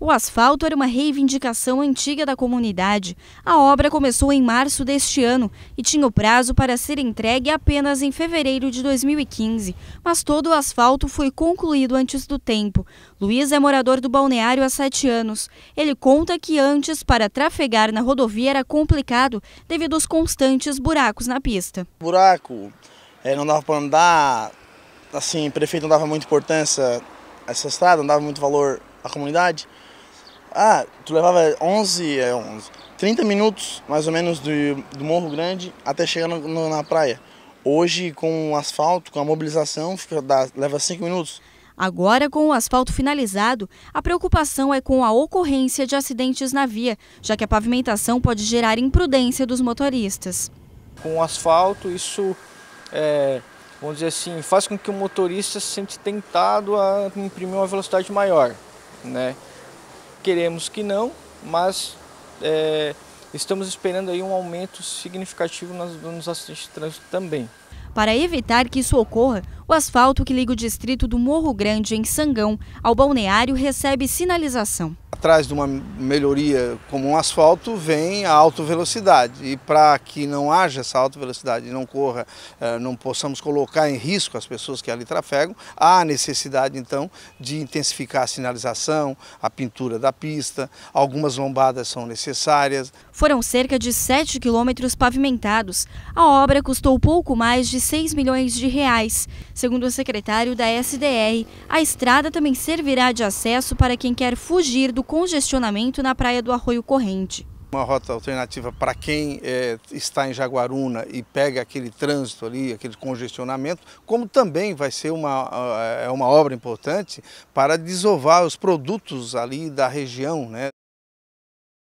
O asfalto era uma reivindicação antiga da comunidade. A obra começou em março deste ano e tinha o prazo para ser entregue apenas em fevereiro de 2015, mas todo o asfalto foi concluído antes do tempo. Luiz é morador do balneário há sete anos. Ele conta que antes, para trafegar na rodovia, era complicado devido aos constantes buracos na pista. Buraco, é, não dava para andar, assim, o prefeito não dava muita importância a essa estrada, não dava muito valor a comunidade. Ah, tu levava 11, é 11, 30 minutos mais ou menos do, do Morro Grande até chegar no, no, na praia. Hoje, com o asfalto, com a mobilização, fica, dá, leva 5 minutos. Agora, com o asfalto finalizado, a preocupação é com a ocorrência de acidentes na via, já que a pavimentação pode gerar imprudência dos motoristas. Com o asfalto, isso, é, vamos dizer assim, faz com que o motorista se sente tentado a imprimir uma velocidade maior. Né? Queremos que não, mas é, estamos esperando aí um aumento significativo nos acidentes de trânsito também. Para evitar que isso ocorra, o asfalto que liga o distrito do Morro Grande, em Sangão, ao balneário recebe sinalização atrás de uma melhoria como um asfalto vem a alta velocidade. E para que não haja essa alta velocidade, não corra, eh, não possamos colocar em risco as pessoas que ali trafegam, há necessidade então de intensificar a sinalização, a pintura da pista, algumas lombadas são necessárias. Foram cerca de 7 quilômetros pavimentados. A obra custou pouco mais de 6 milhões de reais. Segundo o secretário da SDR, a estrada também servirá de acesso para quem quer fugir do congestionamento na praia do Arroio Corrente. Uma rota alternativa para quem é, está em Jaguaruna e pega aquele trânsito ali, aquele congestionamento, como também vai ser uma, é, é uma obra importante para desovar os produtos ali da região. Né?